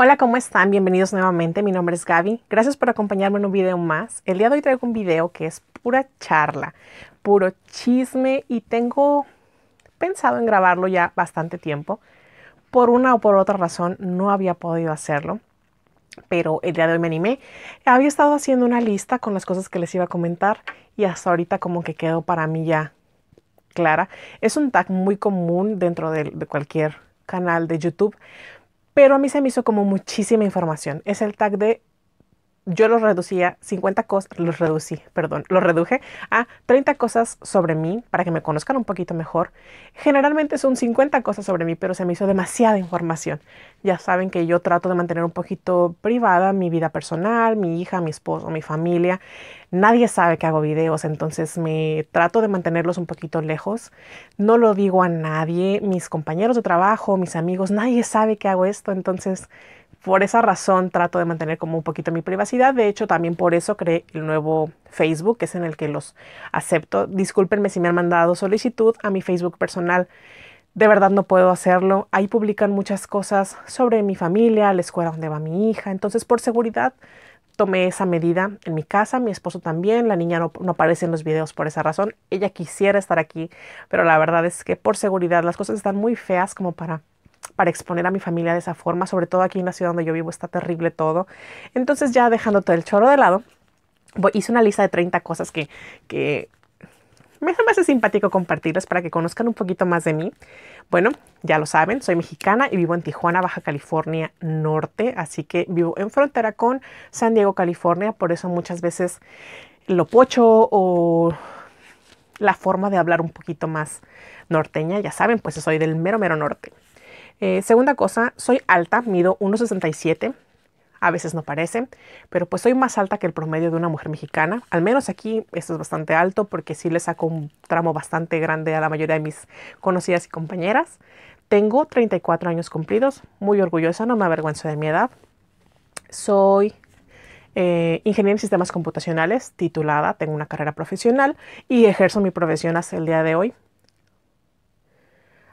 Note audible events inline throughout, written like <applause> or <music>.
Hola, ¿cómo están? Bienvenidos nuevamente. Mi nombre es Gaby. Gracias por acompañarme en un video más. El día de hoy traigo un video que es pura charla, puro chisme y tengo pensado en grabarlo ya bastante tiempo. Por una o por otra razón no había podido hacerlo, pero el día de hoy me animé. Había estado haciendo una lista con las cosas que les iba a comentar y hasta ahorita como que quedó para mí ya clara. Es un tag muy común dentro de, de cualquier canal de YouTube pero a mí se me hizo como muchísima información. Es el tag de yo los reducía 50 cosas, los reducí, perdón, los reduje a 30 cosas sobre mí para que me conozcan un poquito mejor. Generalmente son 50 cosas sobre mí, pero se me hizo demasiada información. Ya saben que yo trato de mantener un poquito privada mi vida personal, mi hija, mi esposo, mi familia. Nadie sabe que hago videos, entonces me trato de mantenerlos un poquito lejos. No lo digo a nadie, mis compañeros de trabajo, mis amigos, nadie sabe que hago esto, entonces por esa razón trato de mantener como un poquito mi privacidad. De hecho, también por eso creé el nuevo Facebook, que es en el que los acepto. Discúlpenme si me han mandado solicitud a mi Facebook personal. De verdad no puedo hacerlo. Ahí publican muchas cosas sobre mi familia, la escuela donde va mi hija. Entonces, por seguridad, tomé esa medida en mi casa. Mi esposo también. La niña no, aparece en los videos por esa razón. Ella quisiera estar aquí, pero la verdad es que por seguridad las cosas están muy feas como para para exponer a mi familia de esa forma, sobre todo aquí en la ciudad donde yo vivo está terrible todo. Entonces ya dejando todo el choro de lado, hice una lista de 30 cosas que, me hace simpático compartirlas para que conozcan un poquito más de mí. Bueno, ya lo saben, soy mexicana y vivo en Tijuana, Baja California Norte, así que vivo en frontera con San Diego, California, por eso muchas veces lo pocho o la forma de hablar un poquito más norteña, ya saben, pues soy del mero mero norte. Eh, segunda cosa, soy alta, mido 1,67. A veces no parece, pero pues soy más alta que el promedio de una mujer mexicana. Al menos aquí esto es bastante alto porque sí le saco un tramo bastante grande a la mayoría de mis conocidas y compañeras. Tengo 34 años cumplidos, muy orgullosa, no me avergüenzo de mi edad. Soy eh, ingeniera en sistemas computacionales, titulada, tengo una carrera profesional y ejerzo mi profesión hasta el día de hoy.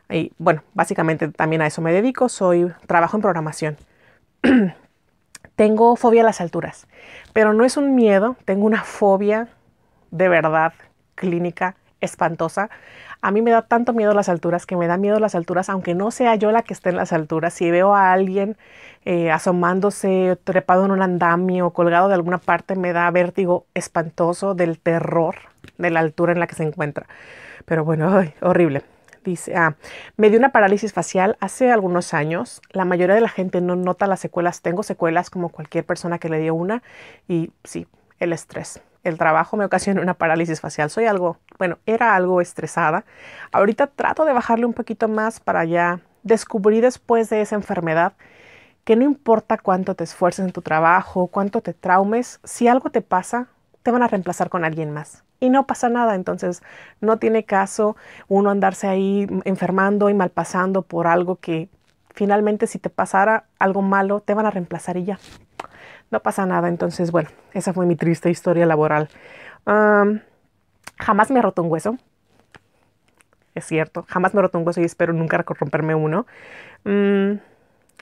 Y bueno, básicamente también a eso me dedico, soy trabajo en programación. <clears throat> tengo fobia a las alturas, pero no es un miedo, tengo una fobia de verdad clínica espantosa. A mí me da tanto miedo las alturas que me da miedo las alturas, aunque no sea yo la que esté en las alturas. Si veo a alguien eh, asomándose, trepado en un andamio, colgado de alguna parte, me da vértigo espantoso del terror de la altura en la que se encuentra. Pero bueno, horrible. Dice, ah, me dio una parálisis facial hace algunos años. La mayoría de la gente no nota las secuelas. Tengo secuelas como cualquier persona que le dio una. Y sí, el estrés. El trabajo me ocasionó una parálisis facial. Soy algo, bueno, era algo estresada. Ahorita trato de bajarle un poquito más para ya descubrir después de esa enfermedad que no importa cuánto te esfuerces en tu trabajo, cuánto te traumes, si algo te pasa, te van a reemplazar con alguien más. Y no pasa nada, entonces no tiene caso uno andarse ahí enfermando y malpasando por algo que finalmente si te pasara algo malo, te van a reemplazar y ya. No pasa nada, entonces bueno, esa fue mi triste historia laboral. jamás me roto un hueso, es cierto, jamás me he roto un hueso y espero nunca romperme uno. Mm,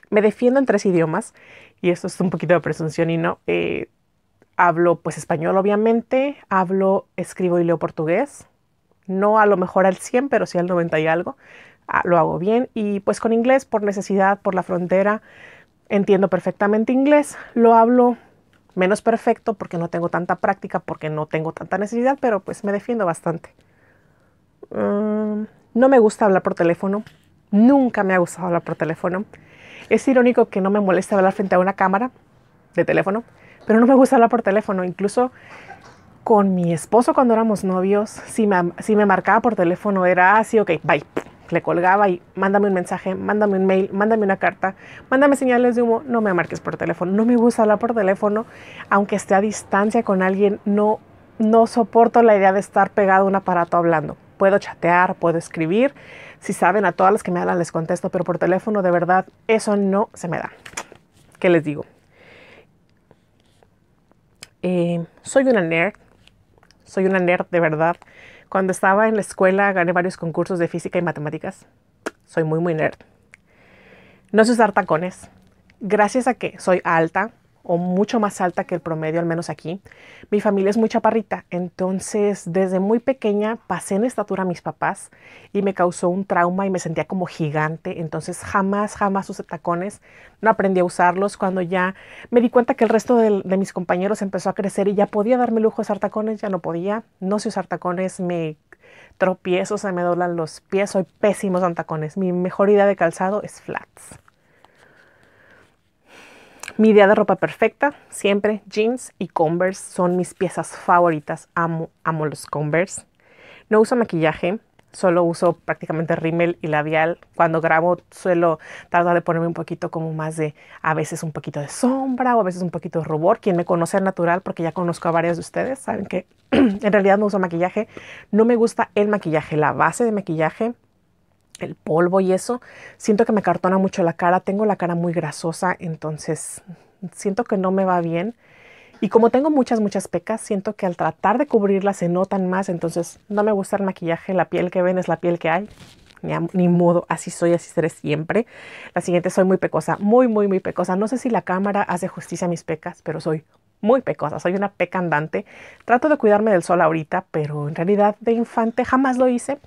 me defiendo en tres idiomas y esto es un poquito de presunción y no. Eh, hablo pues español obviamente, hablo, escribo y leo portugués, no a lo mejor al 100, pero sí al 90 y algo, ah, lo hago bien y pues con inglés por necesidad, por la frontera, entiendo perfectamente inglés, lo hablo menos perfecto porque no tengo tanta práctica, porque no tengo tanta necesidad, pero pues me defiendo bastante. Mm, no me gusta hablar por teléfono, nunca me ha gustado hablar por teléfono. Es irónico que no me moleste hablar frente a una cámara de teléfono, pero no me gusta hablar por teléfono. Incluso con mi esposo cuando éramos novios, si me, si me marcaba por teléfono era así, ah, ok, bye. Le colgaba y mándame un mensaje, mándame un mail, mándame una carta, mándame señales de humo, no me marques por teléfono. No me gusta hablar por teléfono, aunque esté a distancia con alguien, no, no soporto la idea de estar pegado a un aparato hablando. Puedo chatear, puedo escribir. Si saben, a todas las que me hablan les contesto, pero por teléfono de verdad eso no se me da. ¿Qué les digo? Eh, soy una nerd, soy una nerd de verdad. Cuando estaba en la escuela gané varios concursos de física y matemáticas. Soy muy, muy nerd. No sé usar tacones. Gracias a que soy alta, o mucho más alta que el promedio, al menos aquí. Mi familia es muy chaparrita, entonces desde muy pequeña pasé en estatura a mis papás y me causó un trauma y me sentía como gigante, entonces jamás, jamás usé tacones, no aprendí a usarlos cuando ya me di cuenta que el resto de, mis compañeros empezó a crecer y ya podía darme lujo de usar tacones, ya no podía, no sé usar tacones, me tropiezo, se me doblan los pies, soy pésimo en tacones, mi mejor idea de calzado es flats. Mi idea de ropa perfecta, siempre jeans y Converse son mis piezas favoritas. Amo, amo los Converse. No uso maquillaje, solo uso prácticamente rímel y labial. Cuando grabo suelo tardar de ponerme un poquito como más de, a veces un poquito de sombra o a veces un poquito de rubor. Quien me conoce al natural, porque ya conozco a varios de ustedes, saben que <clears throat> en realidad no uso maquillaje. No me gusta el maquillaje, la base de maquillaje el polvo y eso, siento que me cartona mucho la cara, tengo la cara muy grasosa, entonces siento que no me va bien. Y como tengo muchas, muchas pecas, siento que al tratar de cubrirlas se notan más, entonces no me gusta el maquillaje, la piel que ven es la piel que hay. Ni, modo, así soy, así seré siempre. La siguiente, soy muy pecosa, muy, muy, muy pecosa. No sé si la cámara hace justicia a mis pecas, pero soy muy pecosa, soy una peca andante. Trato de cuidarme del sol ahorita, pero en realidad de infante jamás lo hice.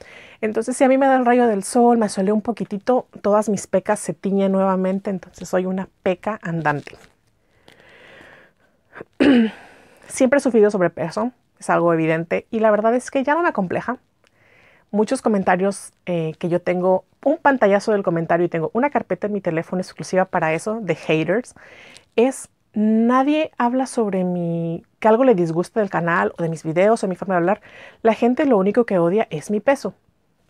Entonces si a mí me da el rayo del sol, me suele un poquitito, todas mis pecas se tiñen nuevamente, entonces soy una peca andante. <clears throat> Siempre he sufrido sobrepeso, es algo evidente, y la verdad es que ya no me compleja muchos comentarios eh, que yo tengo, un pantallazo del comentario y tengo una carpeta en mi teléfono exclusiva para eso, de haters, es nadie habla sobre mi que algo le disguste del canal o de mis videos o mi forma de hablar. La gente lo único que odia es mi peso.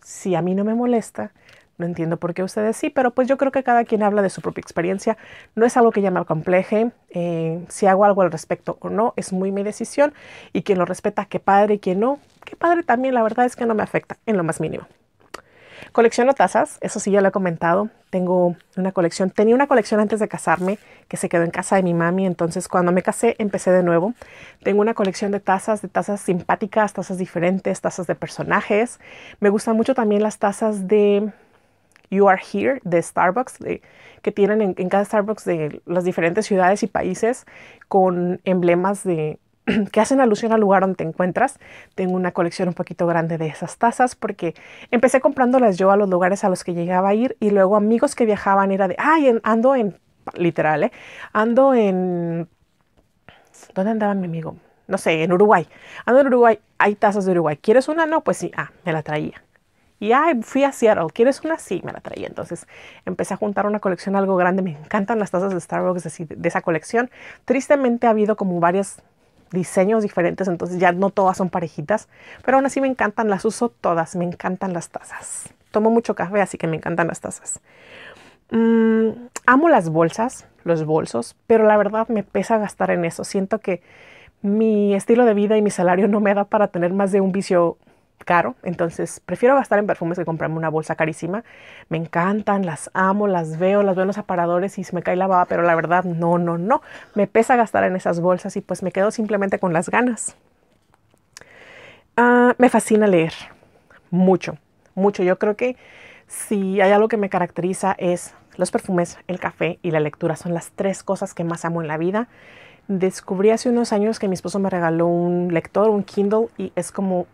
Si a mí no me molesta, no entiendo por qué ustedes sí, pero pues yo creo que cada quien habla de su propia experiencia. No es algo que ya me compleje. Eh, si hago algo al respecto o no, es muy mi decisión. Y quien lo respeta, qué padre, y quien no, qué padre también. La verdad es que no me afecta en lo más mínimo. Colecciono tazas, eso sí ya lo he comentado. Tengo una colección, tenía una colección antes de casarme que se quedó en casa de mi mami, entonces cuando me casé empecé de nuevo. Tengo una colección de tazas, de tazas simpáticas, tazas diferentes, tazas de personajes. Me gustan mucho también las tazas de You Are Here de Starbucks, que tienen en, cada Starbucks de las diferentes ciudades y países con emblemas de, <clears throat> que hacen alusión al lugar donde te encuentras. Tengo una colección un poquito grande de esas tazas porque empecé comprándolas yo a los lugares a los que llegaba a ir y luego amigos que viajaban era de, ay, ando en, literal, ¿eh? ando en, ¿dónde andaba mi amigo? No sé, en Uruguay. Ando en Uruguay, hay tazas de Uruguay. ¿Quieres una? No, pues sí, ah, me la traía. Y ay, fui a Seattle, ¿quieres una? Sí, me la traía. Entonces empecé a juntar una colección algo grande. Me encantan las tazas de Starbucks de esa colección. Tristemente ha habido como varias diseños diferentes, entonces ya no todas son parejitas, pero aún así me encantan, las uso todas, me encantan las tazas. Tomo mucho café, así que me encantan las tazas. Mm, amo las bolsas, los bolsos, pero la verdad me pesa gastar en eso. Siento que mi estilo de vida y mi salario <laughs> no me da para tener más de un vicio caro, entonces prefiero gastar en perfumes que comprarme una bolsa carísima. Me encantan, las amo, las veo, las veo en los aparadores y se me cae la baba, pero la verdad no, no, no. Me pesa gastar en esas bolsas y pues me quedo simplemente con las ganas. Ah, me fascina leer, mucho, mucho. Yo creo que si hay algo que me caracteriza es los perfumes, el café y la lectura. Son las tres cosas que más amo en la vida descubrí hace unos años que mi esposo me regaló un lector, un Kindle, y es como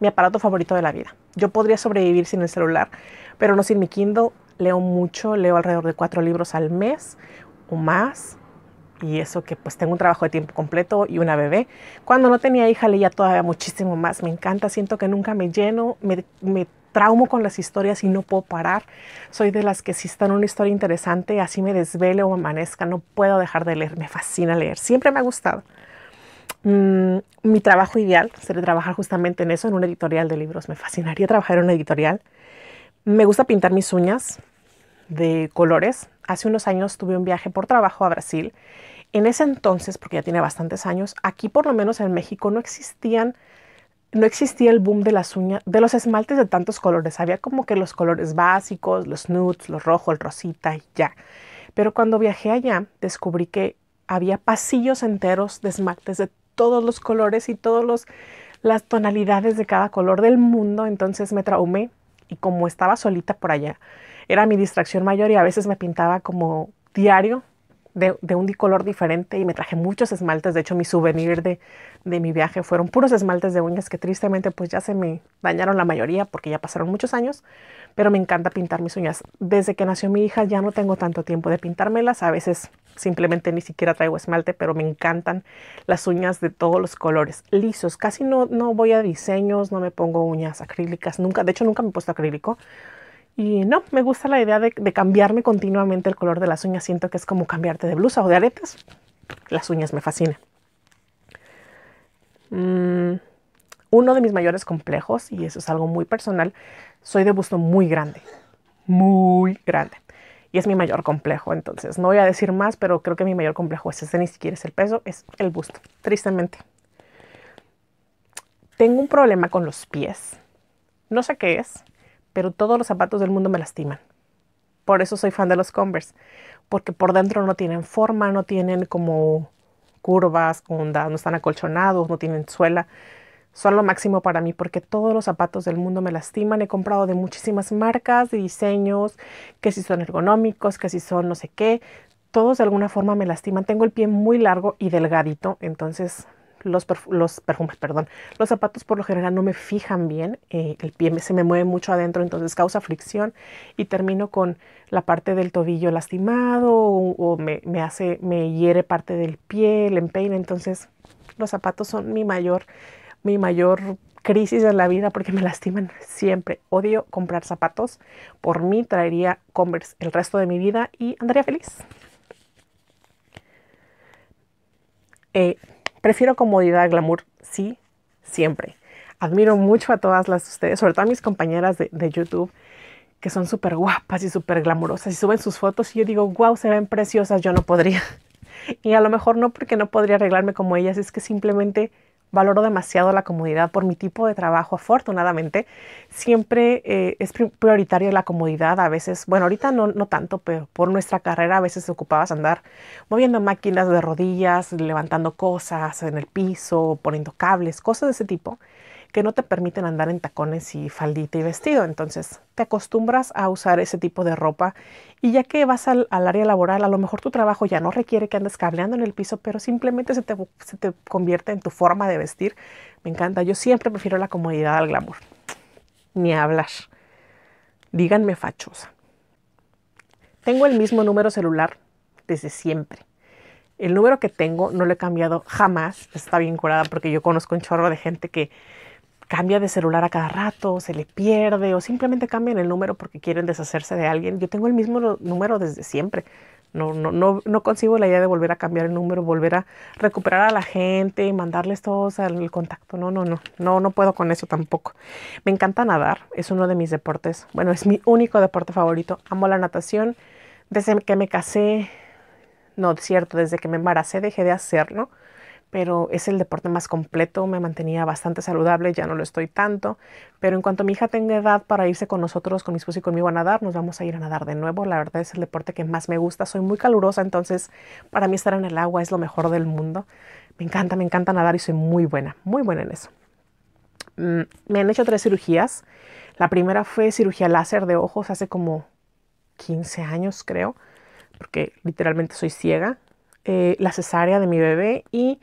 mi aparato favorito de la vida. Yo podría sobrevivir sin el celular, pero no sin mi Kindle. Leo mucho, leo alrededor de cuatro libros al mes o más. Y eso que pues tengo un trabajo de tiempo completo y una bebé. Cuando no tenía hija leía todavía muchísimo más. Me encanta, siento que nunca me lleno, me, traumo con las historias y no puedo parar. Soy de las que si están una historia interesante, así me desvele o amanezca, no puedo dejar de leer. Me fascina leer, siempre me ha gustado. Mm, mi trabajo ideal sería trabajar justamente en eso, en un editorial de libros. Me fascinaría trabajar en un editorial. Me gusta pintar mis uñas de colores. Hace unos años tuve un viaje por trabajo a Brasil. En ese entonces, porque ya tiene bastantes años, aquí por lo menos en México no existían no existía el boom de las uñas, de los esmaltes de tantos colores. Había como que los colores básicos, los nudes, los rojos, el rosita y ya. Pero cuando viajé allá, descubrí que había pasillos enteros de smacks de todos los colores y todas las tonalidades de cada color del mundo, entonces me traumé y como estaba solita por allá, era mi distracción mayor y a veces me pintaba como diario de, un color diferente y me traje muchos esmaltes. De hecho, mi souvenir de, mi viaje fueron puros esmaltes de uñas que tristemente pues ya se me dañaron la mayoría porque ya pasaron muchos años. Pero me encanta pintar mis uñas. Desde que nació mi hija ya no tengo tanto tiempo de pintármelas. A veces simplemente ni siquiera traigo esmalte, pero me encantan las uñas de todos los colores, lisos. Casi no, no voy a diseños, no me pongo uñas acrílicas, nunca, de hecho nunca me he puesto acrílico. Y no, me gusta la idea de, cambiarme continuamente el color de las uñas. Siento que es como cambiarte de blusa o de aretes. Las uñas me fascinan. Mm, uno de mis mayores complejos, y eso es algo muy personal, soy de busto muy grande. Muy grande. Y es mi mayor complejo, entonces no voy a decir más, pero creo que mi mayor complejo es ese, ni siquiera es el peso, es el busto, tristemente. Tengo un problema con los pies. No sé qué es, pero todos los zapatos del mundo me lastiman. Por eso soy fan de los Converse, porque por dentro no tienen forma, no tienen como curvas, ondas, no están acolchonados, no tienen suela. Son lo máximo para mí porque todos los zapatos del mundo me lastiman. He comprado de muchísimas marcas, y diseños, que si son ergonómicos, que si son no sé qué. Todos de alguna forma me lastiman. Tengo el pie muy largo y delgadito, entonces los, los perfumes, perdón, los zapatos por lo general no me fijan bien, eh, el pie se me mueve mucho adentro, entonces causa fricción y termino con la parte del tobillo lastimado o, me, hace, me hiere parte del pie, el empeine, entonces los zapatos son mi mayor, mi mayor crisis en la vida porque me lastiman siempre. Odio comprar zapatos. Por mí traería Converse el resto de mi vida y andaría feliz. Eh, Prefiero comodidad a glamour, sí, siempre. Admiro mucho a todas las ustedes, sobre todo a mis compañeras de, YouTube, que son súper guapas y súper glamurosas y suben sus fotos y yo digo, wow, se ven preciosas, yo no podría. <laughs> Y a lo mejor no porque no podría arreglarme como ellas, es que simplemente valoro demasiado la comodidad por mi tipo de trabajo, afortunadamente. Siempre eh, es prioritaria la comodidad, a veces, bueno, ahorita no, no tanto, pero por nuestra carrera a veces ocupabas andar moviendo máquinas de rodillas, levantando cosas en el piso, poniendo cables, cosas de ese tipo que no te permiten andar en tacones y faldita y vestido. Entonces te acostumbras a usar ese tipo de ropa y ya que vas al, área laboral, a lo mejor tu trabajo ya no requiere que andes cableando en el piso, pero simplemente se te, se te convierte en tu forma de vestir. Me encanta, yo siempre prefiero la comodidad al glamour. Ni hablar. Díganme fachosa. Tengo el mismo número celular desde siempre. El número que tengo no lo he cambiado jamás. Está bien curada porque yo conozco un chorro de gente que cambia de celular a cada rato, se le pierde o simplemente cambian el número porque quieren deshacerse de alguien. Yo tengo el mismo número desde siempre. No, no, no, no consigo la idea de volver a cambiar el número, volver a recuperar a la gente y mandarles todos al contacto. No, no, no, no, no puedo con eso tampoco. Me encanta nadar, es uno de mis deportes. Bueno, es mi único deporte favorito. Amo la natación. Desde que me casé, no, cierto, desde que me embaracé dejé de hacerlo. ¿no? pero es el deporte más completo, me mantenía bastante saludable, ya no lo estoy tanto, pero en cuanto mi hija tenga edad para irse con nosotros, con mi esposo y conmigo a nadar, nos vamos a ir a nadar de nuevo, la verdad es el deporte que más me gusta, soy muy calurosa, entonces para mí estar en el agua es lo mejor del mundo, me encanta, me encanta nadar y soy muy buena, muy buena en eso. Mm, me han hecho tres cirugías, la primera fue cirugía láser de ojos hace como 15 años creo, porque literalmente soy ciega, eh, la cesárea de mi bebé y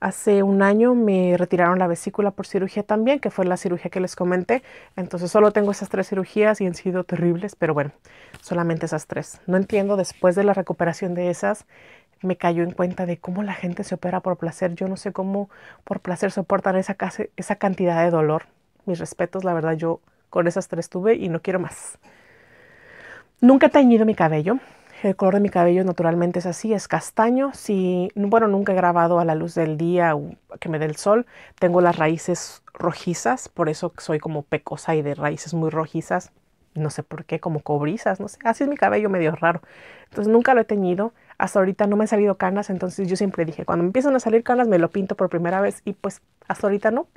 hace un año me retiraron la vesícula por cirugía también, que fue la cirugía que les comenté. Entonces solo tengo esas tres cirugías y han sido terribles, pero bueno, solamente esas tres. No entiendo, después de la recuperación de esas, me cayó en cuenta de cómo la gente se opera por placer. Yo no sé cómo por placer soportar esa, esa cantidad de dolor. Mis respetos, la verdad, yo con esas tres tuve y no quiero más. Nunca he teñido mi cabello. El color de mi cabello naturalmente es así, es castaño. Si, bueno, nunca he grabado a la luz del día o que me dé el sol. Tengo las raíces rojizas, por eso soy como pecosa y de raíces muy rojizas. No sé por qué, como cobrizas, no sé. Así es mi cabello medio raro. Entonces nunca lo he teñido. Hasta ahorita no me han salido canas, entonces yo siempre dije, cuando me empiezan a salir canas me lo pinto por primera vez y pues hasta ahorita no.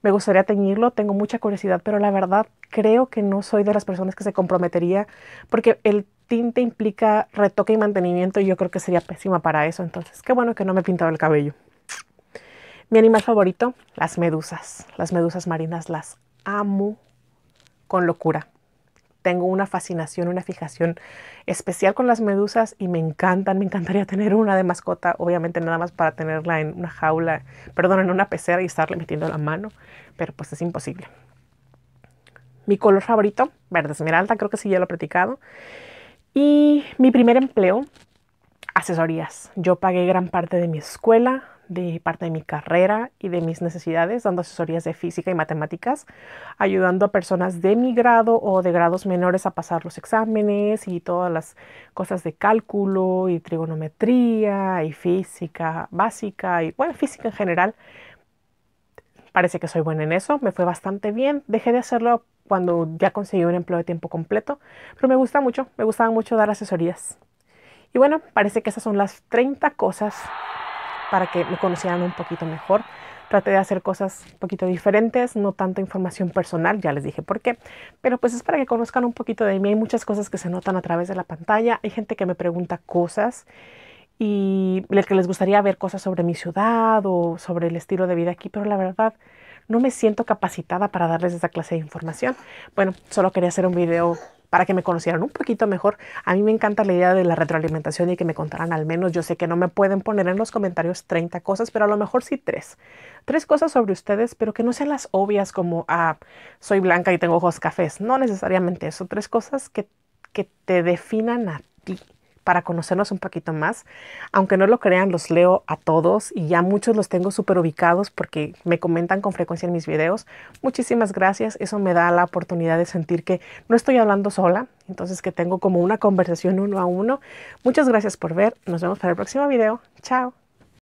Me gustaría teñirlo, tengo mucha curiosidad, pero la verdad creo que no soy de las personas que se comprometería porque el tinta implica retoque y mantenimiento y yo creo que sería pésima para eso. Entonces, qué bueno que no me he pintado el cabello. Mi animal favorito, las medusas. Las medusas marinas las amo con locura. Tengo una fascinación, una fijación especial con las medusas y me encantan. Me encantaría tener una de mascota, obviamente nada más para tenerla en una jaula, perdón, en una pecera y estarle metiendo la mano, pero pues es imposible. Mi color favorito, verde esmeralda, creo que sí ya lo he platicado. Y mi primer empleo, asesorías. Yo pagué gran parte de mi escuela, de parte de mi carrera y de mis necesidades, dando asesorías de física y matemáticas, ayudando a personas de mi grado o de grados menores a pasar los exámenes y todas las cosas de cálculo y trigonometría y física básica y bueno, física en general. Parece que soy buena en eso, me fue bastante bien. Dejé de hacerlo cuando ya conseguí un empleo de tiempo completo, pero me gusta mucho, me gustaba mucho dar asesorías. Y bueno, parece que esas son las 30 cosas para que me conocieran un poquito mejor. Traté de hacer cosas un poquito diferentes, no tanta información personal, ya les dije por qué, pero pues es para que conozcan un poquito de mí. Hay muchas cosas que se notan a través de la pantalla, hay gente que me pregunta cosas y que les gustaría ver cosas sobre mi ciudad o sobre el estilo de vida aquí, pero la verdad no me siento capacitada para darles esa clase de información. Bueno, solo quería hacer un video para que me conocieran un poquito mejor. A mí me encanta la idea de la retroalimentación y que me contaran al menos. Yo sé que no me pueden poner en los comentarios 30 cosas, pero a lo mejor sí tres. Tres cosas sobre ustedes, pero que no sean las obvias como, ah, soy blanca y tengo ojos cafés. No necesariamente eso. Tres cosas que, que te definan a ti para conocernos un poquito más. Aunque no lo crean, los leo a todos y ya muchos los tengo súper ubicados porque me comentan con frecuencia en mis videos. Muchísimas gracias, eso me da la oportunidad de sentir que no estoy hablando sola, entonces que tengo como una conversación uno a uno. Muchas gracias por ver, nos vemos para el próximo video. Chao.